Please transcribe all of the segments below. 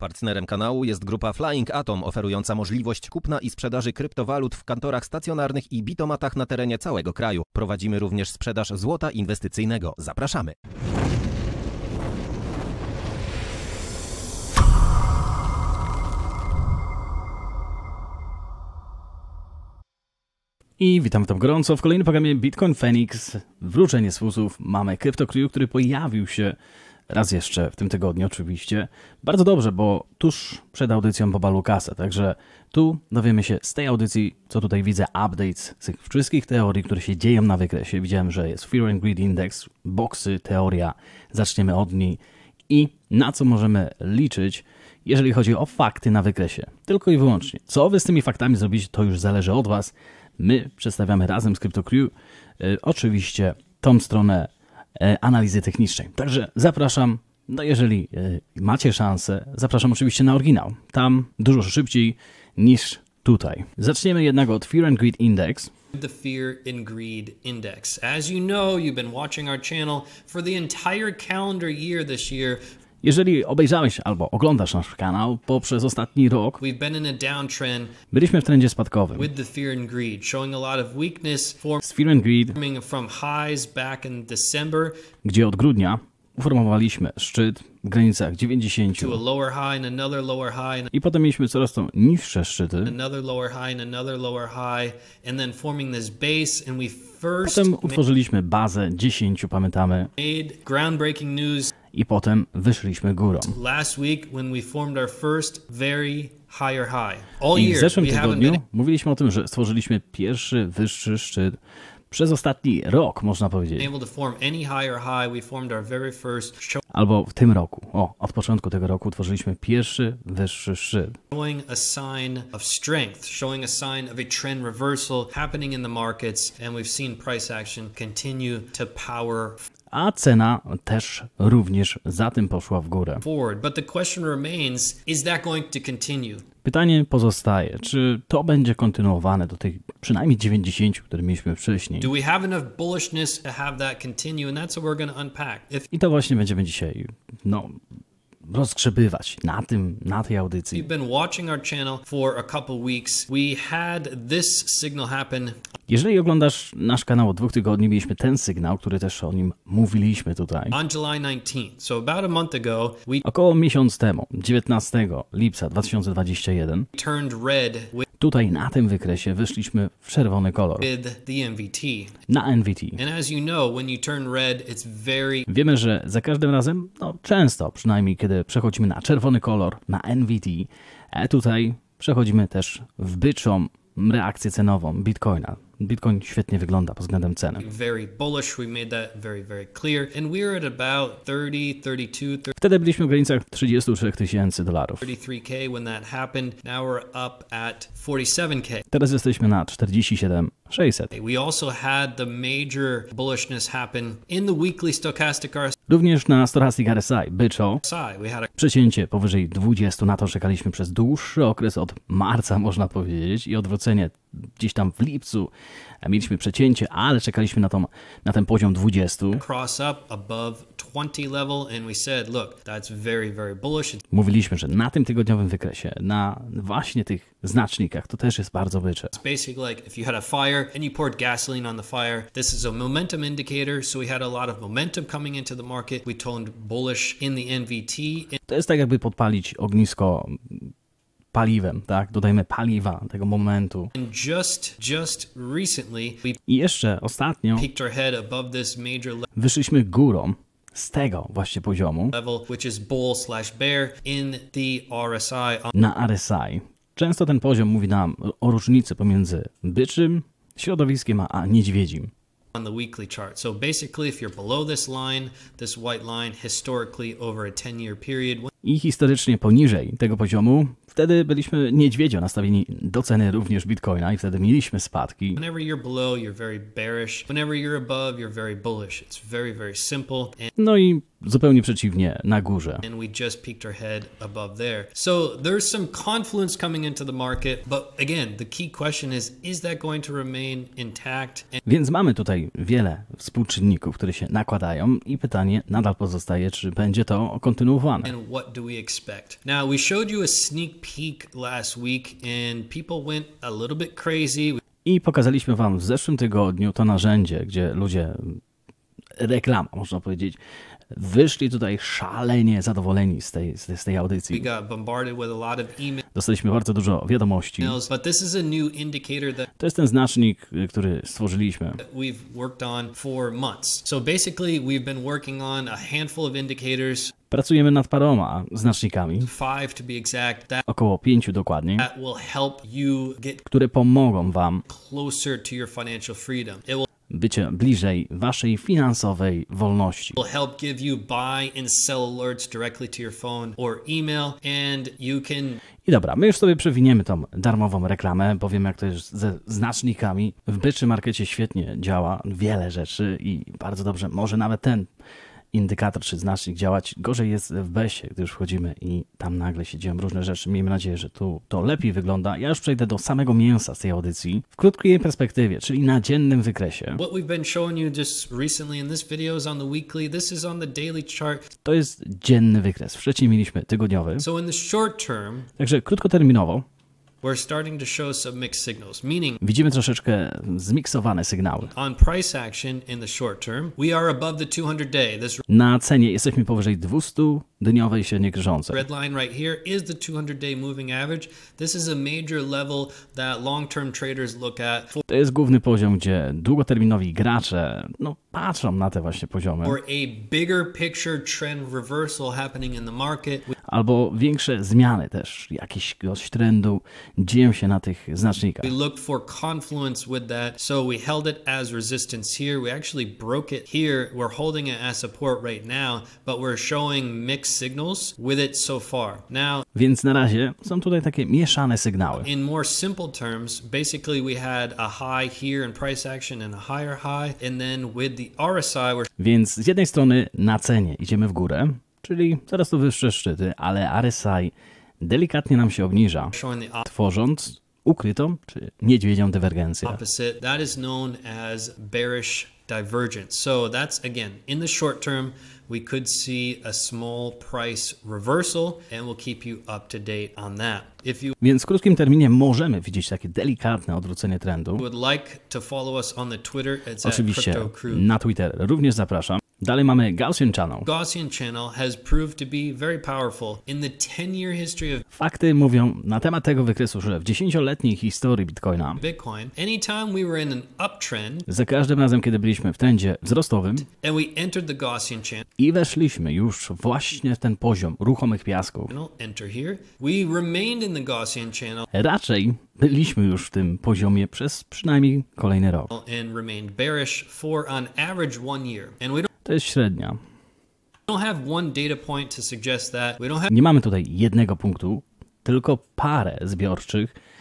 Partnerem kanału jest grupa Flying Atom, oferująca możliwość kupna i sprzedaży kryptowalut w kantorach stacjonarnych i bitomatach na terenie całego kraju. Prowadzimy również sprzedaż złota inwestycyjnego. Zapraszamy! I witam tam gorąco w kolejnym programie Bitcoin Phoenix. Wrócenie z mamy kryptokriu, który pojawił się raz jeszcze w tym tygodniu oczywiście. Bardzo dobrze, bo tuż przed audycją Boba Lukasa, także tu dowiemy się z tej audycji, co tutaj widzę, updates z tych wszystkich teorii, które się dzieją na wykresie. Widziałem, że jest Fear and Greed Index, boxy, teoria, zaczniemy od niej i na co możemy liczyć, jeżeli chodzi o fakty na wykresie. Tylko i wyłącznie. Co wy z tymi faktami zrobicie, to już zależy od was. My przedstawiamy razem z CryptoCrew y, oczywiście tą stronę E, analizy technicznej. Także zapraszam. No jeżeli e, macie szansę, zapraszam oczywiście na oryginał. Tam dużo szybciej niż tutaj. Zaczniemy jednak od Fear and Greed Index. the Fear and Greed Index. As you know, you've been watching our channel for the entire calendar year this year. Jeżeli obejrzałeś albo oglądasz nasz kanał poprzez ostatni rok, byliśmy w trendzie spadkowym. Z Fear and Greed, gdzie od grudnia uformowaliśmy szczyt granicach 90. I potem mieliśmy coraz to niższe szczyty. Potem utworzyliśmy bazę 10, pamiętamy. I potem wyszliśmy górą. I w zeszłym tygodniu mówiliśmy o tym, że stworzyliśmy pierwszy wyższy szczyt przez ostatni rok, można powiedzieć. Albo w tym roku, o, od początku tego roku tworzyliśmy pierwszy wyższy szczyt. Showing a sign of strength, showing a sign of a trend reversal happening in the markets and we've seen price action continue to power a cena też również za tym poszła w górę. Pytanie pozostaje, czy to będzie kontynuowane do tych przynajmniej 90, które mieliśmy wcześniej? I to właśnie będziemy dzisiaj no, rozgrzebywać na tym, na tej audycji. You've been watching our channel for a couple weeks. We had this signal happen jeżeli oglądasz nasz kanał od dwóch tygodni, mieliśmy ten sygnał, który też o nim mówiliśmy tutaj. Około miesiąc temu, 19 lipca 2021, Tutaj na tym wykresie wyszliśmy w czerwony kolor. Na NVT. Wiemy, że za każdym razem, no często przynajmniej, kiedy przechodzimy na czerwony kolor, na NVT, e tutaj przechodzimy też w byczą reakcję cenową Bitcoina. Bitcoin świetnie wygląda pod względem ceny. Wtedy byliśmy w granicach 33 tysięcy dolarów. Teraz jesteśmy na 47 600. Również na Stochastic RSI, byczo, przecięcie powyżej 20 na to czekaliśmy przez dłuższy okres od marca, można powiedzieć, i odwrócenie gdzieś tam w lipcu mieliśmy przecięcie, ale czekaliśmy na, tą, na ten poziom 20. Mówiliśmy, że na tym tygodniowym wykresie, na właśnie tych znacznikach. To też jest bardzo wycze. It's basically like if you had a fire and you poured gasoline on the fire, this is a momentum indicator, so we had a lot of momentum coming into the market. We bullish in the NVT. To jest tak jakby podpalić ognisko paliwem, tak? Dodajmy paliwa tego momentu. Just, just recently, I jeszcze ostatnio major... wyszliśmy górą z tego właśnie poziomu level, which is bull slash bear in the RSI. na RSI. Często ten poziom mówi nam o różnicy pomiędzy byczym środowiskiem a niedźwiedzim. on the weekly chart. So basically, if you're below this line, this white line, historically over a 10-year period. I historycznie poniżej tego poziomu, wtedy byliśmy niedźwiedzio nastawieni do ceny również bitcoina i wtedy mieliśmy spadki. Whenever you're below, you're very bearish. Whenever you're above, you're very bullish. It's very, very simple. No i zupełnie przeciwnie, na górze. And we just peaked our head above there. So there's some confluence coming into the market, but again, the key question is, is that going to remain intact? And... Więc mamy tutaj wiele współczynników, które się nakładają i pytanie nadal pozostaje, czy będzie to kontynuowane. And what do we expect? Now, we showed you a sneak peek last week and people went a little bit crazy. I pokazaliśmy wam w zeszłym tygodniu to narzędzie, gdzie ludzie reklama, można powiedzieć, wyszli tutaj szalenie zadowoleni z tej, z tej audycji. Dostaliśmy bardzo dużo wiadomości. To jest ten znacznik, który stworzyliśmy. Pracujemy nad paroma znacznikami, około pięciu dokładnie, które pomogą Wam bycie bliżej waszej finansowej wolności. Will help give you buy and sell alerts directly to your phone or email and you can i dobra, my już sobie przewiniemy tą darmową reklamę, Powiem, jak to jest ze znacznikami. W byczy markecie świetnie działa wiele rzeczy i bardzo dobrze, może nawet ten indykator czy znacznik działać. Gorzej jest w BES-ie, gdy już wchodzimy i tam nagle się dzieją różne rzeczy. Miejmy nadzieję, że tu to lepiej wygląda. Ja już przejdę do samego mięsa z tej audycji w krótkiej perspektywie, czyli na dziennym wykresie. To jest dzienny wykres. Wcześniej mieliśmy tygodniowy. Także krótkoterminowo widzimy troszeczkę zmiksowane sygnały. na cenie jesteśmy powyżej 200 dniowej średniej krążącej. To jest główny poziom, gdzie długoterminowi gracze no, patrzą na te właśnie poziomy. trend albo większe zmiany też jakiegoś trendu dzieją się na tych znacznikach. We looked for confluence with that, so we held it as resistance here. We actually broke it here. We're holding it as support right now, but we're showing mixed signals with it so far. Now, więc na razie są tutaj takie mieszane sygnały. In more simple terms, basically we had a high here in price action and a higher high, and then with the RSI we're... Więc z jednej strony na cenie idziemy w górę, czyli coraz to wyższe szczyty, ale RSI delikatnie nam się obniża, tworząc ukrytą czy niedźwiedzią dywergencję. That is known as bearish divergence. So that's again in the short term we could see a small price reversal and we'll keep you up to date on that. If you Więc w krótkim terminie możemy widzieć takie delikatne odwrócenie trendu. Would like to follow us on the Twitter, it's Oczywiście na Twitter również zapraszam. Dalej mamy Gaussian Channel. Gaussian Channel has proved to be very powerful in the 10-year history of Fakty mówią na temat tego wykresu, że w 10-letniej historii Bitcoina Bitcoin, anytime we were in an uptrend, za każdym razem, kiedy byliśmy w trendzie wzrostowym and we entered the Gaussian channel, i weszliśmy już właśnie w ten poziom ruchomych piasków, enter here, we remained in the Gaussian channel, raczej byliśmy już w tym poziomie przez przynajmniej kolejny rok. And remained bearish for average one year. And we don't to jest średnia. Nie mamy tutaj jednego punktu, tylko parę zbiorczych,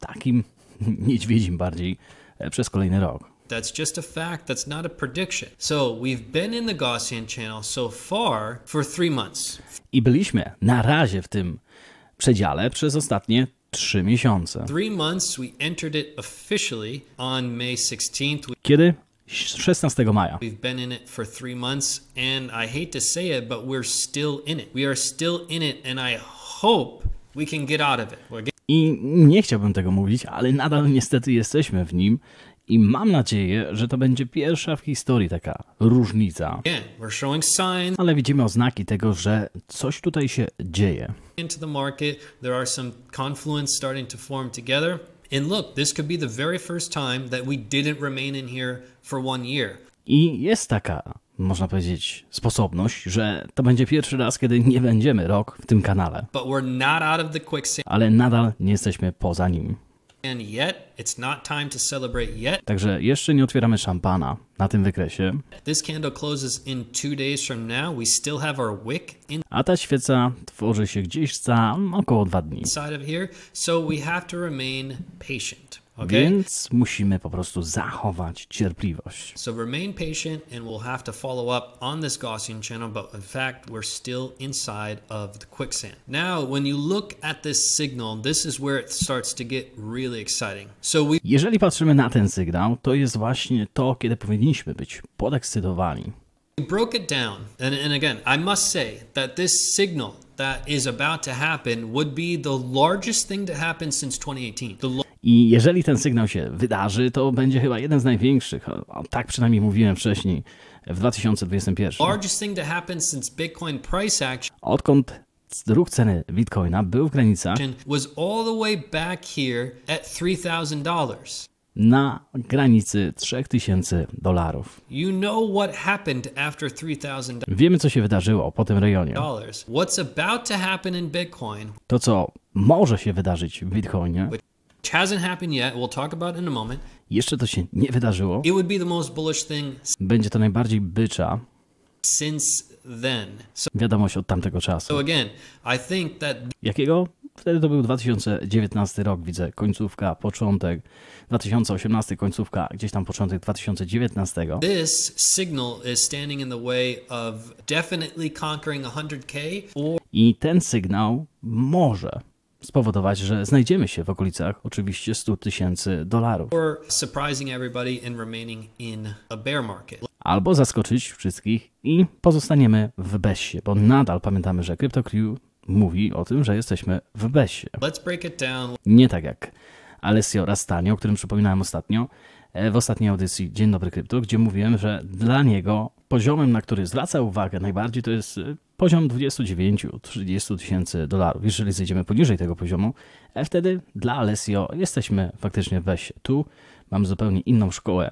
takim niedźwiedzim bardziej e, przez kolejny rok. That's just a fact. That's not a prediction. So we've been in the Gaussian channel so far for three months. I byliśmy na razie w tym przedziale przez ostatnie trzy miesiące. Three months we entered it officially on May 16th. Kiedy? 16 maja. We've been in it for three months and I hate to say it, but we're still in it. We are still in it and I hope we can get out of it. I nie chciałbym tego mówić, ale nadal niestety jesteśmy w nim i mam nadzieję, że to będzie pierwsza w historii taka różnica. Ale widzimy oznaki tego, że coś tutaj się dzieje. I jest taka można powiedzieć, sposobność, że to będzie pierwszy raz, kiedy nie będziemy rok w tym kanale. Ale nadal nie jesteśmy poza nim. Także jeszcze nie otwieramy szampana na tym wykresie. A ta świeca tworzy się gdzieś za około dwa dni. So we have to remain patient. Okay? Więc musimy po prostu zachować cierpliwość. So remain patient and we'll have to follow up on this Gaussian channel, but in fact we're still inside of the quicksand. Now when you look at this signal, this is where it starts to get really exciting. So we... Jeżeli patrzymy na ten sygnał, to jest właśnie to, kiedy powinniśmy być podekscytowani broke it down. And, and again, I must say that this signal that is about to happen would be the largest thing to happen since 2018. I jeżeli ten sygnał się wydarzy, to będzie chyba jeden z największych, tak przynajmniej mówiłem wcześniej, w 2021. Odkąd ruch ceny Bitcoina był w granicach was all the way back here at $3,000 na granicy 3000 dolarów. You know what happened after 3000 Wiemy co się wydarzyło po tym rejonie. What's about to happen in Bitcoin? To co może się wydarzyć w Bitcoinie. Which hasn't happened yet. We'll talk about in a moment. Jeszcze to się nie wydarzyło. It would be the most bullish thing. Będzie to najbardziej bycza since then. So, Wiadomość od tamtego czasu. So again, I think that... Jakiego? Wtedy to był 2019 rok, widzę, końcówka, początek, 2018 końcówka, gdzieś tam początek 2019. This signal is standing in the way of definitely conquering 100k or... I ten sygnał może spowodować, że znajdziemy się w okolicach oczywiście 100 tysięcy dolarów. Albo zaskoczyć wszystkich i pozostaniemy w besie, bo nadal pamiętamy, że CryptoCrew mówi o tym, że jesteśmy w besie. Nie tak jak Alessio Rastani, o którym przypominałem ostatnio, e, w ostatniej audycji Dzień Dobry Krypto, gdzie mówiłem, że dla niego poziomem, na który zwraca uwagę najbardziej, to jest e, poziom 29-30 tysięcy dolarów. Jeżeli zejdziemy poniżej tego poziomu, e, wtedy dla Alessio jesteśmy faktycznie weź tu. Mam zupełnie inną szkołę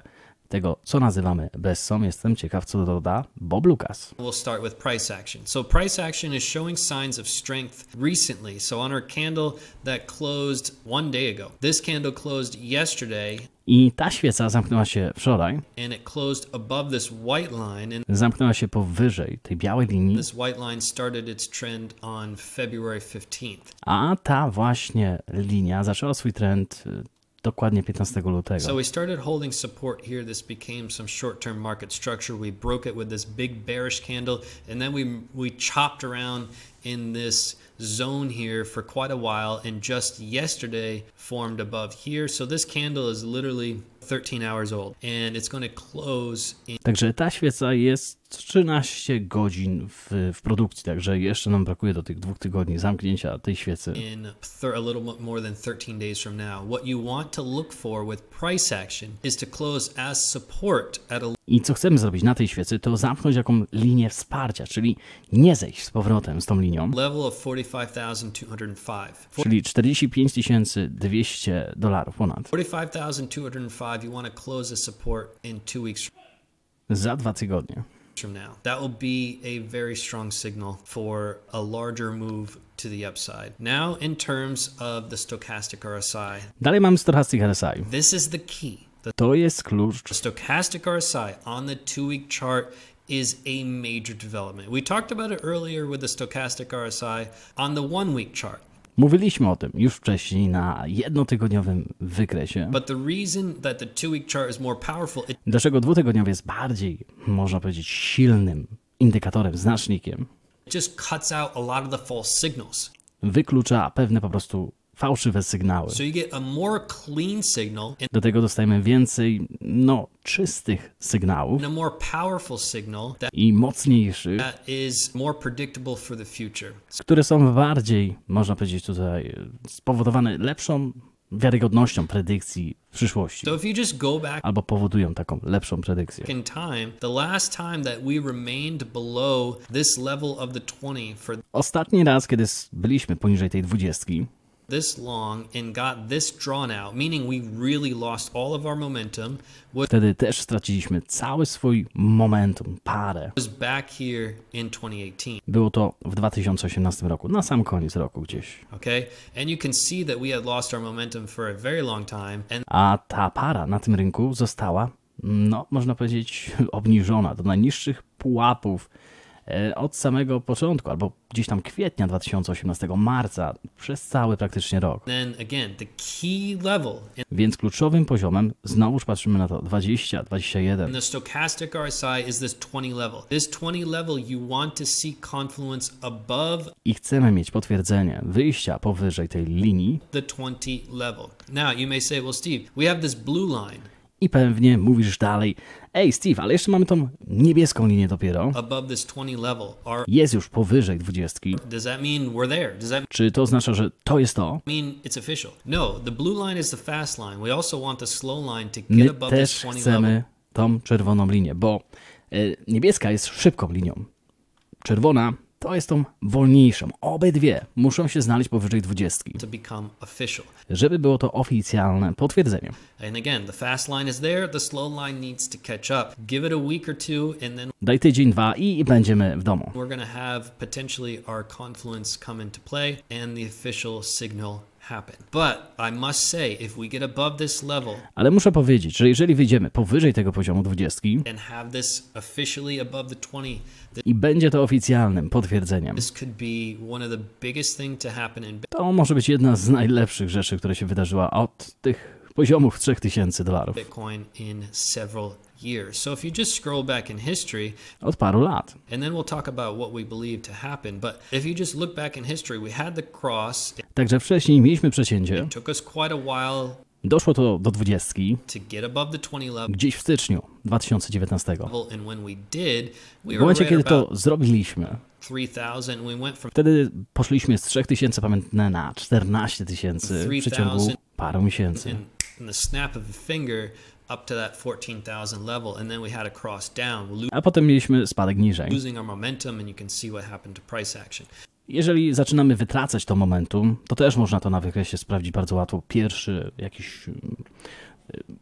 tego, co nazywamy bessą. Jestem ciekaw, co doda Bob Lucas. We'll start with price action. So price action is showing signs of strength recently. So on our candle that closed one day ago. This candle closed yesterday. I ta świeca zamknęła się wczoraj. And it closed above this white line. And zamknęła się powyżej tej białej linii. This white line started its trend on February 15th. A ta właśnie linia zaczęła swój trend y, Dokładnie 15 lutego. So we started holding support here. This became some short-term market structure. We broke it with this big bearish candle, and then we we chopped around in this zone here for quite a while and just yesterday formed above here. So this candle is literally 13 hours old and it's going to close in... Także ta świeca jest 13 godzin w, w produkcji, także jeszcze nam brakuje do tych dwóch tygodni zamknięcia tej świecy. In a little more than 13 days from now, what you want to look for with price action is to close as support at a i co chcemy zrobić na tej świecy, to zamknąć jaką linię wsparcia, czyli nie zejść z powrotem z tą linią. Level of 45205 Czyli 45 200 dolarów ponad. 45,205 you want to close the support in two weeks. Za dwa tygodnie. From now. That will be a very strong signal for a larger move to the upside. Now in terms of the stochastic RSI. Dalej mamy stochastic RSI. This is the key. The to jest klucz. Stochastic RSI on the two week chart is a major development. We talked about it earlier with the stochastic RSI on the one week chart. Mówiliśmy o tym już wcześniej na jednotygodniowym wykresie. But the reason that the two week chart is more powerful. It... Dlaczego dwutygodniowy jest bardziej, można powiedzieć, silnym indykatorem, znacznikiem? It just cuts out a lot of the false signals. Wyklucza pewne po prostu fałszywe sygnały. Do tego dostajemy więcej, no, czystych sygnałów i mocniejszych, które są bardziej, można powiedzieć tutaj, spowodowane lepszą wiarygodnością predykcji w przyszłości. Albo powodują taką lepszą predykcję. Ostatni raz, kiedy byliśmy poniżej tej dwudziestki, this long and got this drawn out, meaning we really lost all of our momentum. Wtedy też straciliśmy cały swój momentum, parę. Was back here in 2018. Było to w 2018 roku, na sam koniec roku gdzieś. Okay? And you can see that we had lost our momentum for a very long time and A ta para na tym rynku została no, można powiedzieć, obniżona do najniższych pułapów E, od samego początku, albo gdzieś tam kwietnia 2018, marca, przez cały praktycznie rok. Więc kluczowym poziomem, znowuż patrzymy na to, 20, 21. The stochastic RSI is this 20 level. This 20 level you want to see confluence above. I chcemy mieć potwierdzenie wyjścia powyżej tej linii. The 20 level. Now you may say, well Steve, we have this blue line. I pewnie mówisz dalej, Ej, Steve, ale jeszcze mamy tą niebieską linię dopiero. Jest już powyżej 20. Czy to oznacza, że to jest to? No, My też chcemy tą czerwoną linię, bo e, niebieska jest szybką linią. Czerwona to jest tą wolniejszą. Obydwie muszą się znaleźć powyżej 20. Żeby było to oficjalne potwierdzenie. Daj tydzień, dwa i będziemy w domu. We're gonna have potentially our confluence come into play and the official signal ale muszę powiedzieć, że jeżeli wyjdziemy powyżej tego poziomu 20 i będzie to oficjalnym potwierdzeniem, to może być jedna z najlepszych rzeczy, która się wydarzyła od tych poziomów 3000 dolarów. Od paru lat. Także wcześniej mieliśmy przecięcie. Doszło to do 20 gdzieś w styczniu 2019. W momencie, kiedy to zrobiliśmy, wtedy poszliśmy z 3000 pamiętne na 14 tysięcy w przeciągu paru miesięcy. A potem mieliśmy spadek niżej. Jeżeli zaczynamy wytracać to momentum, to też można to na wykresie sprawdzić bardzo łatwo. Pierwszy jakiś y,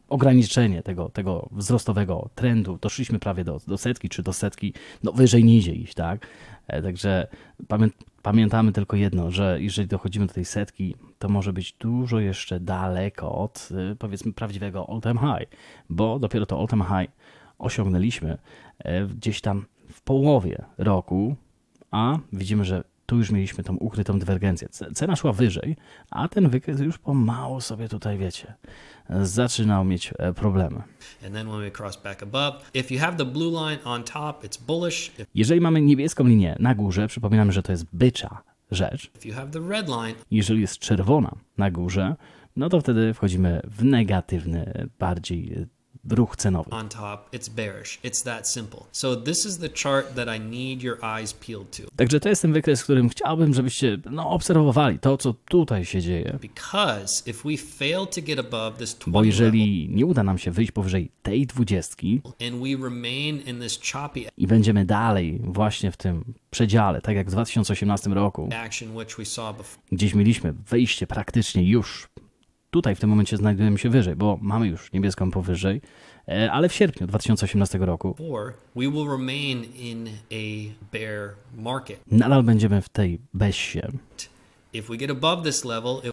ograniczenie tego, tego wzrostowego trendu. Doszliśmy prawie do, do setki, czy do setki, no wyżej niżej iść, tak? E, także pamiętaj. Pamiętamy tylko jedno, że jeżeli dochodzimy do tej setki, to może być dużo jeszcze daleko od y, powiedzmy prawdziwego all-time high, bo dopiero to all-time high osiągnęliśmy e, gdzieś tam w połowie roku, a widzimy, że tu już mieliśmy tą ukrytą dywergencję. Cena szła wyżej, a ten wykres już pomału sobie tutaj, wiecie, zaczynał mieć e, problemy. Jeżeli mamy niebieską linię na górze, przypominamy, że to jest bycza rzecz. Jeżeli jest czerwona na górze, no to wtedy wchodzimy w negatywny, bardziej ruch cenowy. On top, it's bearish. It's that simple. So this is the chart that I need your eyes peeled to. Także to jest ten wykres, którym chciałbym, żebyście no, obserwowali to, co tutaj się dzieje. Because if we fail to get above this 20 Bo jeżeli nie uda nam się wyjść powyżej tej dwudziestki i będziemy dalej właśnie w tym przedziale, tak jak w 2018 roku, gdzieś mieliśmy wejście praktycznie już tutaj w tym momencie znajdujemy się wyżej, bo mamy już niebieską powyżej, e, ale w sierpniu 2018 roku nadal będziemy w tej bezsie.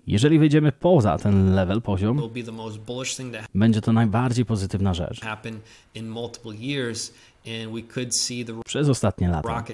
Jeżeli wyjdziemy poza ten level, poziom, będzie to najbardziej pozytywna rzecz. Przez ostatnie lata.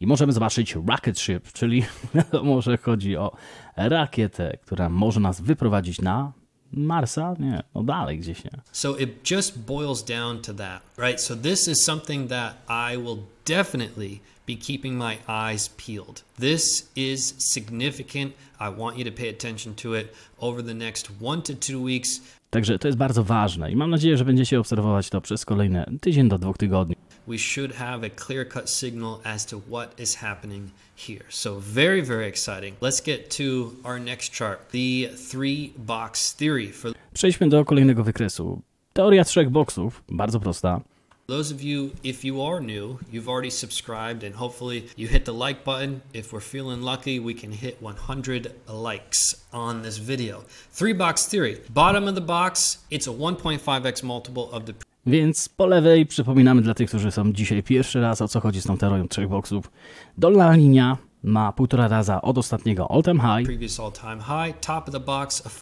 I możemy zobaczyć rocket ship, czyli może chodzi o rakietę, która może nas wyprowadzić na Marsa? Nie, no dalej gdzieś nie. So it just boils down to that, right? So this is something that I will definitely be keeping my eyes peeled. This is significant. I want you to pay attention to it over the next one to two weeks. Także to jest bardzo ważne i mam nadzieję, że będziecie obserwować to przez kolejne tydzień do dwóch tygodni. we should have a clear cut signal as to what is happening here. So very, very exciting. Let's get to our next chart, the three box theory. For Przejdźmy do kolejnego wykresu. Teoria trzech boksów, bardzo prosta. Those of you, if you are new, you've already subscribed and hopefully you hit the like button. If we're feeling lucky, we can hit 100 likes on this video. Three box theory. Bottom of the box, it's a 1.5x multiple of the Więc po lewej przypominamy dla tych, którzy są dzisiaj pierwszy raz, o co chodzi z tą teorią trzech boksów. Dolna linia ma półtora raza od ostatniego all time high.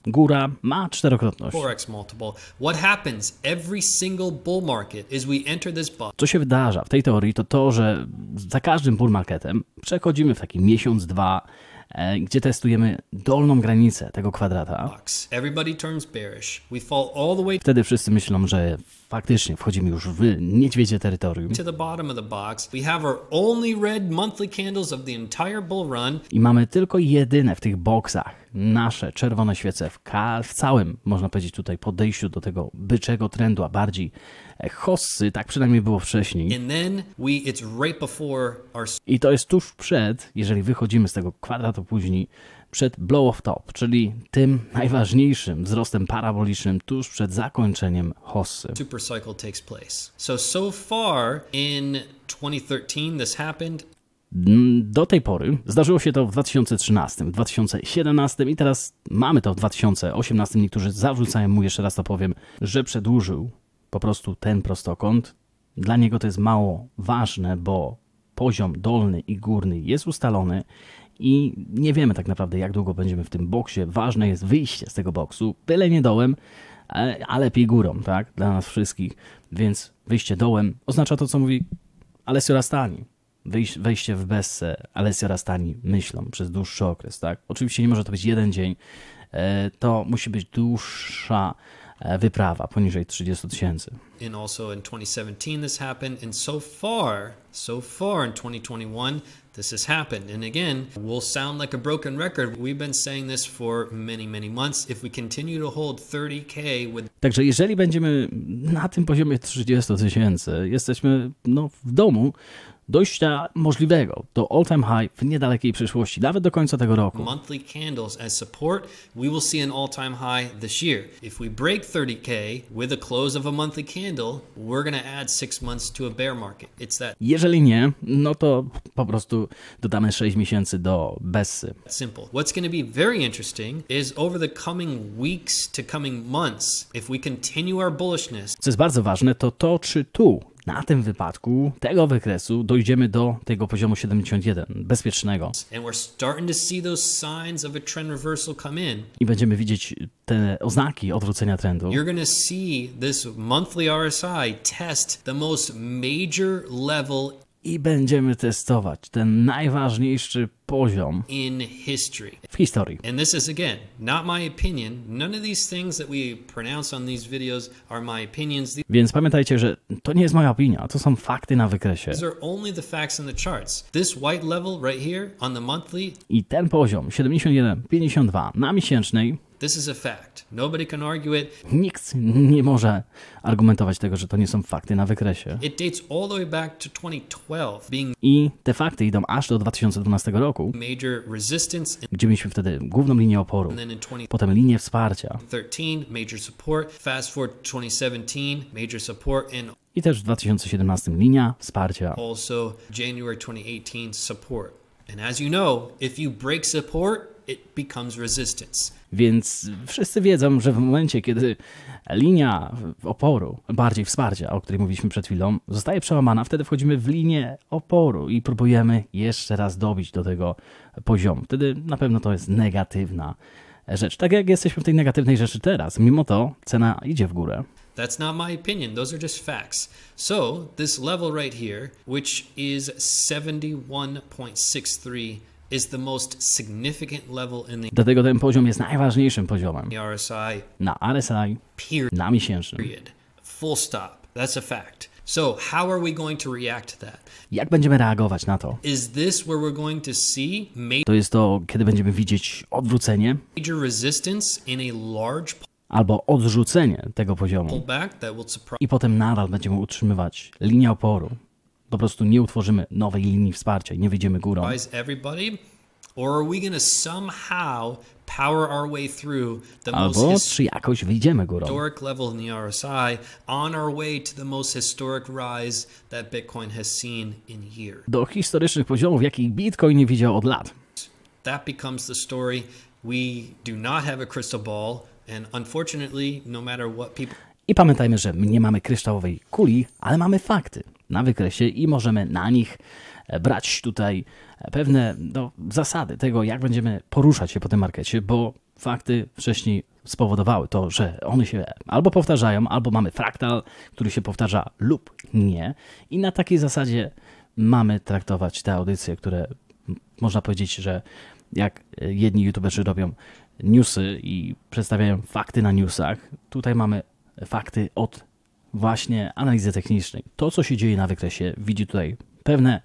Góra ma czterokrotność. Co się wydarza w tej teorii to to, że za każdym bull marketem przechodzimy w taki miesiąc, dwa, e, gdzie testujemy dolną granicę tego kwadrata. Wtedy wszyscy myślą, że faktycznie wchodzimy już w niedźwiedzie terytorium. To the bottom of the box, we have our only red monthly candles of the entire bull run. I mamy tylko jedyne w tych boksach nasze czerwone świece w, w całym, można powiedzieć tutaj, podejściu do tego byczego trendu, a bardziej e, hossy, tak przynajmniej było wcześniej. And then we, it's right before our... I to jest tuż przed, jeżeli wychodzimy z tego kwadratu później, przed blow of top, czyli tym najważniejszym wzrostem parabolicznym tuż przed zakończeniem hossy. Supercycle takes place. So so far in 2013 this happened do tej pory zdarzyło się to w 2013, w 2017 i teraz mamy to w 2018. Niektórzy zarzucają mu, jeszcze raz to powiem, że przedłużył po prostu ten prostokąt. Dla niego to jest mało ważne, bo poziom dolny i górny jest ustalony i nie wiemy tak naprawdę jak długo będziemy w tym boksie. Ważne jest wyjście z tego boksu, byle nie dołem, ale lepiej górą, tak? Dla nas wszystkich. Więc wyjście dołem oznacza to, co mówi Alessio Rastani. wejście w Bessę Alessio Rastani myślą przez dłuższy okres, tak? Oczywiście nie może to być jeden dzień. E, to musi być dłuższa E, wyprawa poniżej 30 tysięcy. And also in 2017 this happened and so far, so far in 2021 this has happened. And again, we'll sound like a broken record. We've been saying this for many, many months. If we continue to hold 30k with... Także jeżeli będziemy na tym poziomie 30 tysięcy, jesteśmy no, w domu, dojścia możliwego do all-time high w niedalekiej przyszłości, nawet do końca tego roku. Monthly candles as support, we will see an all-time high this year. If we break 30k with a close of a monthly candle, we're gonna add 6 months to a bear market. It's that. Jeżeli nie, no to po prostu dodamy 6 miesięcy do bessy. Simple. What's going to be very interesting is over the coming weeks to coming months, if we continue our bullishness. Co jest bardzo ważne, to to czy tu na tym wypadku tego wykresu dojdziemy do tego poziomu 71, bezpiecznego. I będziemy widzieć te oznaki odwrócenia trendu. You're going to see this monthly RSI test the most major level i będziemy testować ten najważniejszy poziom in history. w historii. And this is again not my opinion. None of these things that we pronounce on these videos are my opinions. Więc pamiętajcie, że to nie jest moja opinia, to są fakty na wykresie. These are only the facts in the charts. This white level right here on the monthly. I ten poziom 71, 52 na miesięcznej This is a fact. Nobody can argue it. Nikt nie może argumentować tego, że to nie są fakty na wykresie. It dates all the way back to 2012, being I te fakty idą aż do 2012 roku, major resistance in gdzie mieliśmy wtedy główną linię oporu, and then in 20 potem linię wsparcia. 13 major support, fast forward 2017 major support i też w 2017 linia wsparcia. Also January 2018 support. And as you know, if you break support więc wszyscy wiedzą, że w momencie, kiedy linia oporu, bardziej wsparcia, o której mówiliśmy przed chwilą, zostaje przełamana, wtedy wchodzimy w linię oporu i próbujemy jeszcze raz dobić do tego poziomu. Wtedy na pewno to jest negatywna rzecz. Tak jak jesteśmy w tej negatywnej rzeczy teraz, mimo to cena idzie w górę. That's not my opinion. Those are just facts. So, this level right here, which is 71.63 Dlatego ten poziom jest najważniejszym poziomem na RSI, na miesięcznym. Full stop. That's a fact. So, how are we going to react that? Jak będziemy reagować na to? Is this where we're going to see to jest to, kiedy będziemy widzieć odwrócenie major resistance in a large albo odrzucenie tego poziomu i potem nadal będziemy utrzymywać linię oporu po prostu nie utworzymy nowej linii wsparcia i nie wyjdziemy górą. Albo czy jakoś wyjdziemy górą. Do historycznych poziomów, jakich Bitcoin nie widział od lat. That becomes the story. We do not have a crystal ball and unfortunately no matter what people I pamiętajmy, że nie mamy kryształowej kuli, ale mamy fakty na wykresie i możemy na nich e, brać tutaj e, pewne no, zasady tego, jak będziemy poruszać się po tym markecie, bo fakty wcześniej spowodowały to, że one się albo powtarzają, albo mamy fraktal, który się powtarza lub nie. I na takiej zasadzie mamy traktować te audycje, które można powiedzieć, że jak e, jedni youtuberzy robią newsy i przedstawiają fakty na newsach, tutaj mamy fakty od właśnie analizy technicznej. To, co się dzieje na wykresie, widzi tutaj pewne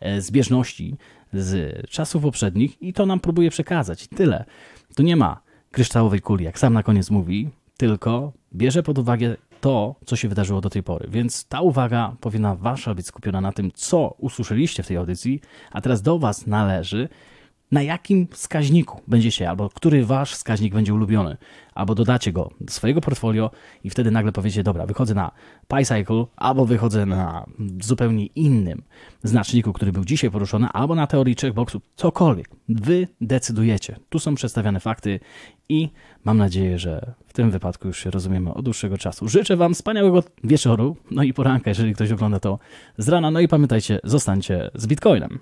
e, zbieżności z czasów poprzednich i to nam próbuje przekazać. Tyle. Tu nie ma kryształowej kuli, jak sam na koniec mówi, tylko bierze pod uwagę to, co się wydarzyło do tej pory. Więc ta uwaga powinna wasza być skupiona na tym, co usłyszeliście w tej audycji, a teraz do was należy na jakim wskaźniku będziecie, albo który wasz wskaźnik będzie ulubiony, albo dodacie go do swojego portfolio i wtedy nagle powiecie, dobra, wychodzę na PyCycle, albo wychodzę na zupełnie innym znaczniku, który był dzisiaj poruszony, albo na teorii checkboxu, cokolwiek. Wy decydujecie. Tu są przedstawiane fakty i mam nadzieję, że w tym wypadku już się rozumiemy od dłuższego czasu. Życzę wam wspaniałego wieczoru, no i poranka, jeżeli ktoś ogląda to z rana, no i pamiętajcie, zostańcie z Bitcoinem.